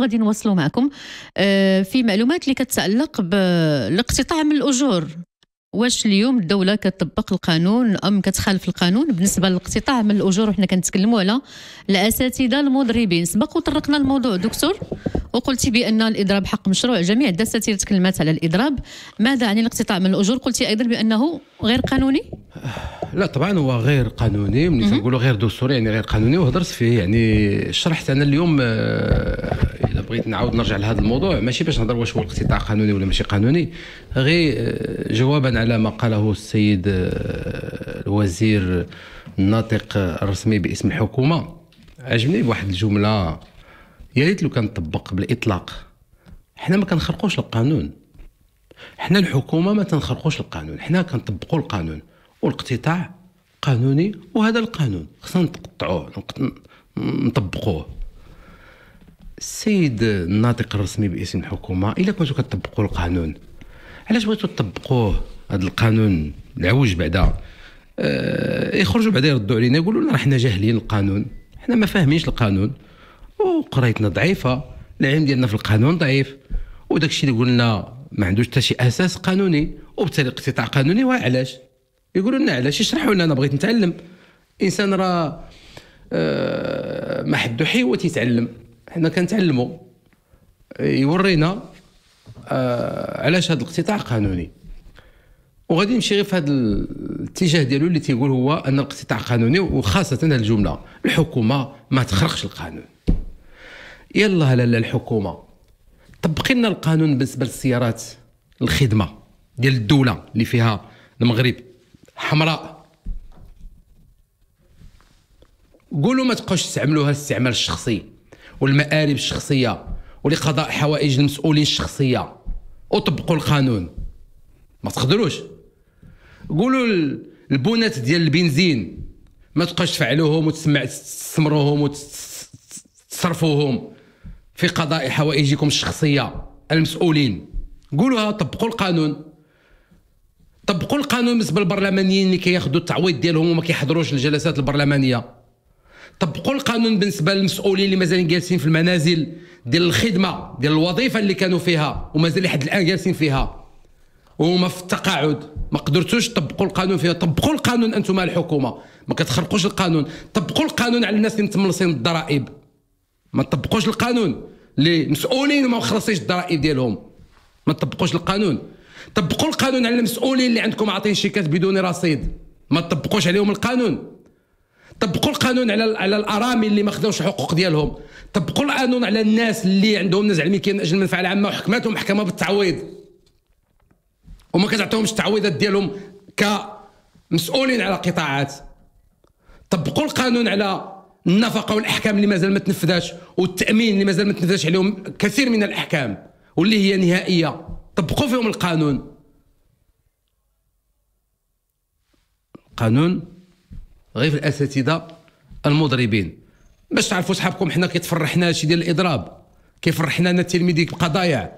غادي نواصلوا معكم آه، في معلومات اللي كتتعلق بالاقتطاع من الاجور واش اليوم الدوله كتطبق القانون ام كتخالف القانون بالنسبه للاقتطاع من الاجور وحنا كنتكلموا على الاساتذه المدربين سبق وطرقنا الموضوع دكتور وقلتي بان الاضراب حق مشروع جميع الدساتير تكلمات على الاضراب ماذا عن الاقتطاع من الاجور قلتي ايضا بانه غير قانوني لا طبعا هو غير قانوني ملي تنقولوا غير دستوري يعني غير قانوني وهضرت فيه يعني شرحت انا اليوم آه، بغيت نعاود نرجع لهذا الموضوع ماشي باش نهضر واش هو الاقتطاع قانوني ولا ماشي قانوني غير آه، جوابا على ما قاله السيد آه، الوزير الناطق الرسمي باسم الحكومه عجبني بواحد الجمله يا ريت لو كان طبق بالاطلاق حنا ما كنخرقوش القانون حنا الحكومه ما تنخرقوش القانون حنا كنطبقوا القانون والاقتطاع قانوني وهذا القانون خصنا نقطعوه نطبقوه السيد الناطق الرسمي باسم الحكومه الا كنتو كتطبقوا القانون علاش بغيتو تطبقوه هذا القانون العوج بعدا اه يخرجوا بعدا يردوا علينا يقولوا لنا حنا جاهلين القانون حنا ما فاهمينش القانون وقرايتنا ضعيفه العلم ديالنا في القانون ضعيف وداك الشيء اللي قلنا ما عندوش حتى شي اساس قانوني وبالتالي اقتطاع قانوني وعلاش يقولوا لنا علاش يشرحوا لنا انا بغيت نتعلم انسان راه اه ما حدو حيوة يتعلم حنا كنتعلموا يورينا آه علاش هذا الاقتطاع قانوني وغادي نمشي غير في هذا الاتجاه ديالو اللي تيقول هو ان الاقتطاع قانوني وخاصه هذه الجمله الحكومه ما تخرقش القانون يلا لالا الحكومه طبقي لنا القانون بالنسبه للسيارات الخدمه ديال الدوله اللي فيها المغرب حمراء قولوا ما تبقاوش تستعملوها الاستعمال الشخصي والمآرب الشخصيه ولقضاء حوائج المسؤولين الشخصيه وطبقوا القانون ما تقدروش قولوا البونات ديال البنزين ما تبقاش تفعلوهم وتسمع تستمروهم وتصرفوهم في قضاء حوائجكم الشخصيه المسؤولين قولوها طبقوا القانون طبقوا القانون بالنسبه للبرلمانيين اللي كياخذوا التعويض ديالهم وما كيحضروش الجلسات البرلمانيه طبقوا القانون بالنسبه للمسؤولين اللي مازالين جالسين في المنازل ديال الخدمه ديال الوظيفه اللي كانوا فيها ومازال لحد الان جالسين فيها وهما في التقاعد ما قدرتوش تطبقوا القانون فيها طبقوا القانون انتم الحكومه ما كتخرقوش القانون طبقوا القانون على الناس اللي متملصين الضرائب ما طبقوش القانون اللي مسؤولين وما خلصيش الضرائب ديالهم ما طبقوش القانون طبقوا القانون على المسؤولين اللي عندكم عاطين شيكات بدون رصيد ما طبقوش عليهم القانون طبقوا القانون على على الارامل اللي ما خداوش الحقوق ديالهم طبقوا القانون على الناس اللي عندهم نزع الملكيه من اجل المنفعه العامه وحكماتهم محكمه بالتعويض وما كتعطيهمش التعويضات ديالهم كمسؤولين على قطاعات طبقوا القانون على النفقه والاحكام اللي مازال ما تنفذاش والتامين اللي مازال ما تنفذاش عليهم كثير من الاحكام واللي هي نهائيه طبقوا فيهم القانون قانون غير في الاساتذه المضربين باش تعرفوا صحابكم حنا كيتفرحنا هادشي ديال الاضراب كيفرحنا انا التلميذ كيبقى ضايع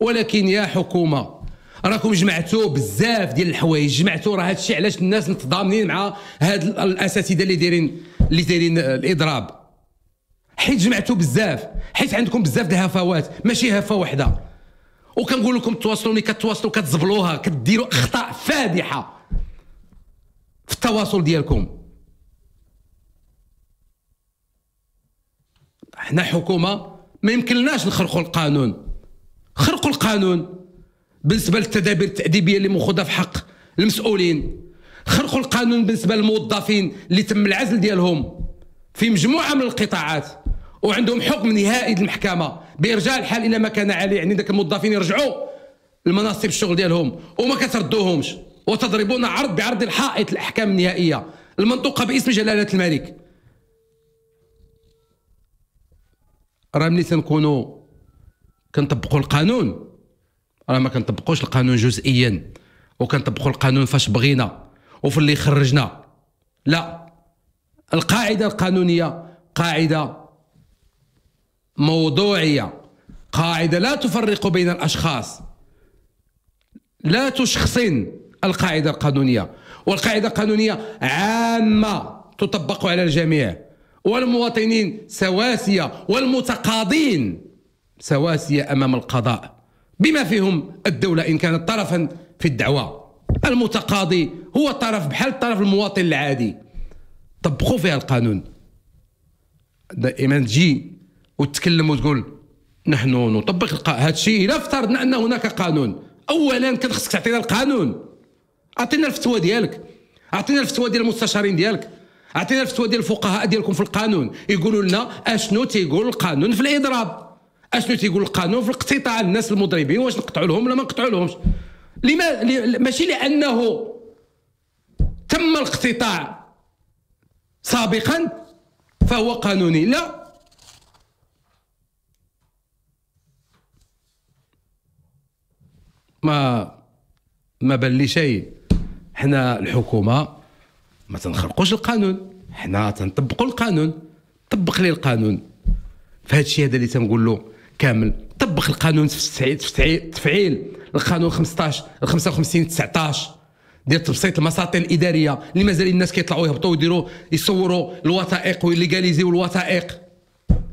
ولكن يا حكومه راكم جمعتوا بزاف ديال الحوايج جمعتوا راه هادشي علاش الناس متضامنين مع هاد الاساتذه اللي دايرين اللي دايرين الاضراب حيت جمعتوا بزاف حيت عندكم بزاف ديال الهفوات ماشي هفه واحده وكنقول لكم تواصلوا ملي كتواصلوا كتزبلوها كديروا اخطاء فادحه في التواصل ديالكم حنا حكومه ما يمكنناش نخرقوا القانون خرقوا القانون بالنسبه للتدابير التاديبيه اللي مخوضه في حق المسؤولين خرقوا القانون بالنسبه للموظفين اللي تم العزل ديالهم في مجموعه من القطاعات وعندهم حكم نهائي للمحكمه بارجاع الحال الى ما كان عليه يعني ذاك الموظفين يرجعوا لمناصب الشغل ديالهم وما كتردوهمش وتضربون عرض بعرض الحائط الاحكام النهائيه المنطوقه باسم جلاله الملك راه ملي تنكونوا كنطبقوا القانون راه ما كنطبقوش القانون جزئيا وكنطبقوا القانون فاش بغينا وفي اللي خرجنا لا القاعده القانونيه قاعده موضوعيه قاعده لا تفرق بين الاشخاص لا تشخصن القاعده القانونيه والقاعده القانونيه عامه تطبق على الجميع والمواطنين سواسية والمتقاضين سواسية أمام القضاء بما فيهم الدولة إن كانت طرفا في الدعوة المتقاضي هو طرف بحال طرف المواطن العادي طبقوا فيها القانون دائما تجي وتتكلم وتقول نحن نطبق هذا الشيء الا افترضنا ان هناك قانون اولا كان خصك تعطينا القانون اعطينا الفتوى ديالك اعطينا الفتوى ديال المستشارين ديالك عطينا الفتوى ديال الفقهاء ديالكم في القانون يقولوا لنا اشنو تيقول القانون في الاضراب اشنو تيقول القانون في الاقتطاع الناس المضربين واش نقطعوا لهم ولا ما نقطعوا لهمش لما ماشي لانه تم الاقتطاع سابقا فهو قانوني لا ما ما بان لي شيء حنا الحكومه ما تنخرقوش القانون حنا تنطبقوا القانون طبق لي القانون فهاد الشيء هذا اللي تنقول له كامل طبق القانون في تفعيل تفعيل القانون 15 55 19 ديال تبسيط المساطر الاداريه اللي مازال الناس كيطلعوا يهبطوا ويديروا يصوروا الوثائق ويليغاليزيو الوثائق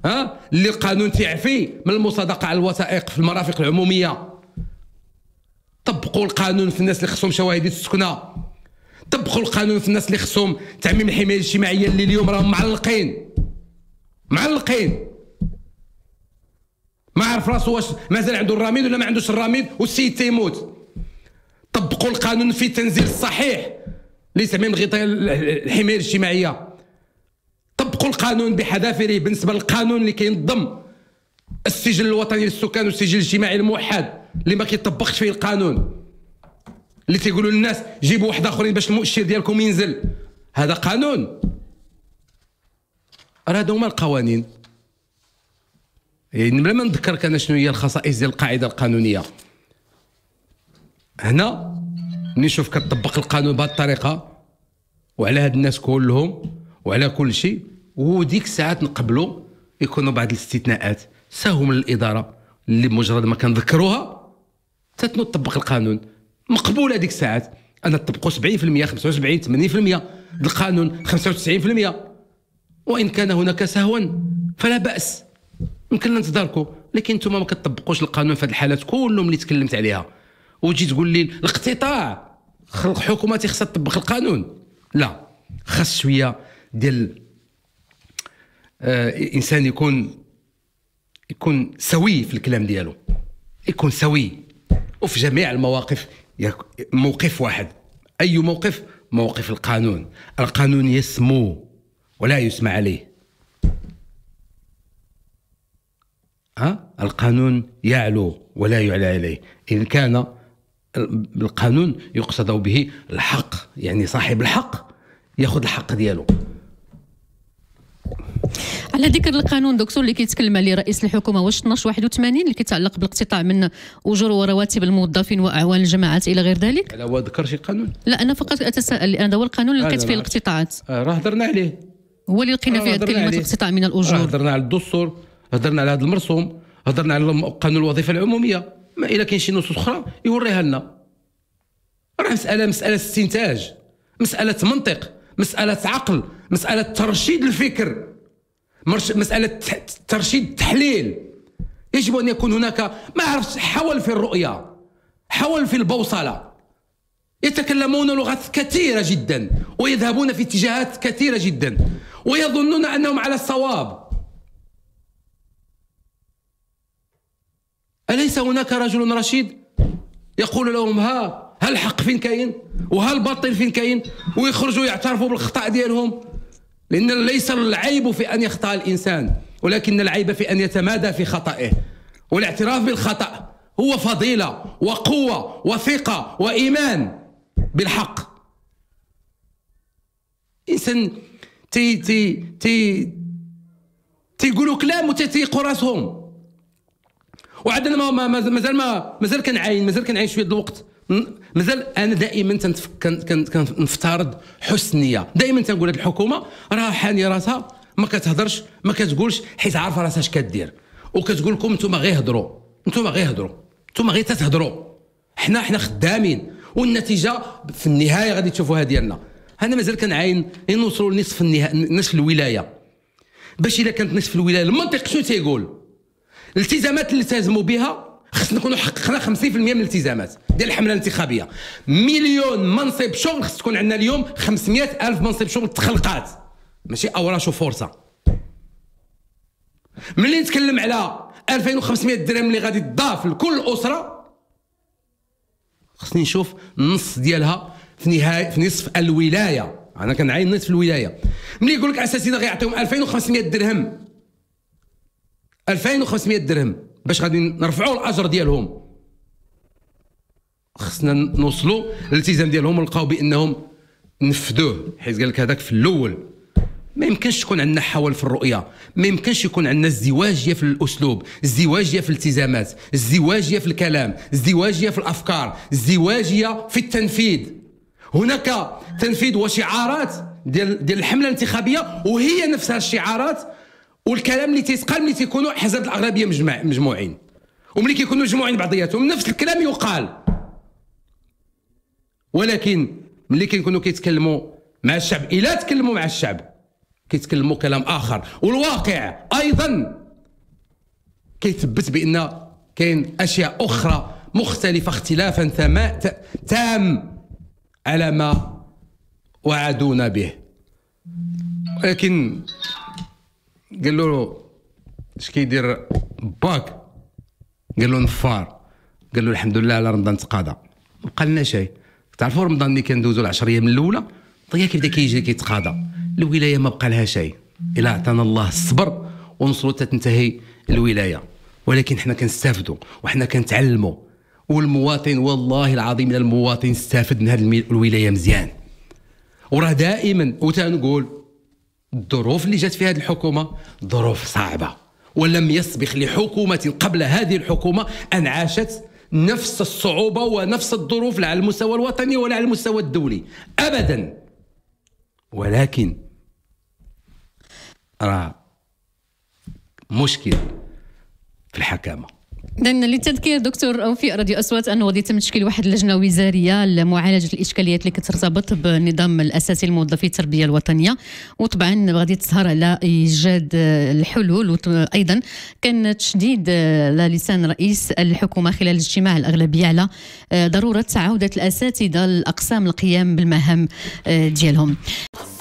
ها اللي القانون تيعفي من المصادقه على الوثائق في المرافق العموميه طبقوا القانون في الناس اللي خصهم شواهد السكنه طبقوا القانون في الناس اللي خصهم تعميم الحمايه الاجتماعيه اللي اليوم راهم معلقين معلقين ما عرف راسو واش مازال عنده الرميد ولا ما عندوش الرميد والسيد تيموت طبقوا القانون في تنزيل الصحيح من غطاء الحمايه الاجتماعيه طبقوا القانون بحذافيره بالنسبه للقانون اللي كينظم السجل الوطني للسكان والسجل الاجتماعي الموحد اللي ما كيطبقش فيه القانون اللي تيقولوا للناس جيبوا واحد اخرين باش المؤشر ديالكم ينزل هذا قانون راه هادو هما القوانين يعني بلا ما نذكرك انا شنو هي الخصائص ديال القاعده القانونيه هنا ملي نشوف كتطبق القانون بهذه الطريقه وعلى هاد الناس كلهم وعلى كل شيء وديك الساعات نقبلوا يكونوا بعض الاستثناءات ساهم من الاداره اللي بمجرد ما كنذكروها تتنطبق القانون مقبوله ديك الساعات انا طبقوا 70% 75 80% القانون 95% وان كان هناك سهوا فلا باس يمكن نتداركوا لكن انتم ما كتطبقوش القانون في هذه الحالات كلهم اللي تكلمت عليها وتجي تقول لي الاقتطاع خلق حكومه خصها تطبق القانون لا خاص شويه ديال آه انسان يكون يكون سوي في الكلام ديالو يكون سوي وفي جميع المواقف موقف واحد أي موقف موقف القانون القانون يسمو ولا يسمع عليه أه؟ القانون يعلو ولا يعلى عليه إن كان بالقانون يقصد به الحق يعني صاحب الحق ياخذ الحق ديالو على ذكر القانون دكتور اللي كيتكلم عليه رئيس الحكومه واش 1281 اللي كيتعلق بالاقتطاع من اجور ورواتب الموظفين واعوان الجماعات الى غير ذلك لا هو ذكر شي قانون لا انا فقط اتساءل لان هو القانون اللي لقيت فيه الاقتطاعات آه، راه هضرنا عليه هو اللي لقينا فيه كلمه اقتطاع من الاجور هضرنا على الدستور هضرنا على هذا المرسوم هضرنا على قانون الوظيفه العموميه ما الا كاين شي نصوص اخرى يوريها لنا راه مساله مساله استنتاج مساله منطق مساله عقل مساله ترشيد الفكر مسألة ترشيد تحليل يجب أن يكون هناك ما أعرف حول في الرؤية حول في البوصلة يتكلمون لغات كثيرة جدا ويذهبون في اتجاهات كثيرة جدا ويظنون أنهم على الصواب أليس هناك رجل رشيد يقول لهم ها هل الحق فين كاين وهل الباطل فين كاين ويخرجوا يعترفوا بالخطأ ديالهم لأن ليس العيب في أن يخطأ الإنسان ولكن العيب في أن يتمادى في خطئه والاعتراف بالخطأ هو فضيلة وقوة وثقة وإيمان بالحق إنسان تي تي تي تيقولوا كلام وتيقوا راسهم وعندنا ما مازال ما مازال كنعاين مازال كنعاين شويه الوقت مازال انا دائما كنفترض حسن النيه دائما تنقول هذه الحكومه راه حاني راسها ما كتهضرش ما كتقولش حيت عارفه راسها اش كدير وكتقول لكم نتوما غير هضروا نتوما غير هضروا نتوما غير تتهضروا حنا حنا خدامين والنتيجه في النهايه غادي تشوفوها ديالنا انا مازال كنعاين نوصلوا لنصف النهايه نصف الولايه باش الا كانت نصف الولايه المنطق شنو تيقول الالتزامات اللي التزموا بها خصنا نكونوا حققنا 50% من الالتزامات ديال الحمله الانتخابيه مليون منصب شغل خص تكون عندنا اليوم 500 الف منصب شغل تخلقات ماشي اوراش وفرصه ملي نتكلم على 2500 درهم اللي غادي تضاف لكل اسره خصني نشوف النص ديالها في نهايه في نصف الولايه انا كنعاين الناس في الولايه ملي يقول لك اساسينا غيعطيهم 2500 درهم 2500 درهم باش غادي نرفعوا الاجر ديالهم خصنا نوصلوا الالتزام ديالهم ونلقاو بانهم نفذوه حيت قال لك هذاك في الاول ما يمكنش تكون عندنا حول في الرؤيه ما يمكنش يكون عندنا ازدواجيه في الاسلوب ازدواجيه في الالتزامات ازدواجيه في الكلام ازدواجيه في الافكار ازدواجيه في التنفيذ هناك تنفيذ وشعارات ديال ديال الحمله الانتخابيه وهي نفسها الشعارات والكلام اللي تيتقال ملي تيكونوا احزاب الاغلبيه مجمع مجموعين وملي كيكونوا مجموعين بعضياتهم نفس الكلام يقال ولكن ملي كيكونوا كيتكلموا مع الشعب الا تكلموا مع الشعب كيتكلموا كلام اخر والواقع ايضا كيثبت بان كاين اشياء اخرى مختلفه اختلافا تام على ما وعدونا به ولكن قال له اش كيدير باك قال له نفار قال له الحمد لله على رمضان تقاضى ما لنا شيء تعرفوا رمضان اللي كندوزو العشر ايام الاولى طيا كيبدا كيجي كيتقاضى الولايه ما بقى لها شيء الا عطانا الله الصبر ونصلوا تنتهي الولايه ولكن حنا كنستافدوا وحنا كنتعلموا والمواطن والله العظيم المواطن استافد من هذه الولايه مزيان وراه دائما وتنقول الظروف اللي جات في هذه الحكومه ظروف صعبه ولم يسبق لحكومه قبل هذه الحكومه ان عاشت نفس الصعوبه ونفس الظروف لا على المستوى الوطني ولا على المستوى الدولي ابدا ولكن راه مشكل في الحكامه لان للتذكير دكتور اوفي راديو اصوات انه غادي يتم تشكيل واحد اللجنه وزاريه لمعالجه الاشكاليات اللي كترتبط بالنظام الاساسي لموظفي التربيه الوطنيه وطبعا غادي تسهر على ايجاد الحلول وايضا كان تشديد على لسان رئيس الحكومه خلال اجتماع الاغلبيه على آه، ضروره عوده الاساتذه لاقسام القيام بالمهام آه، ديالهم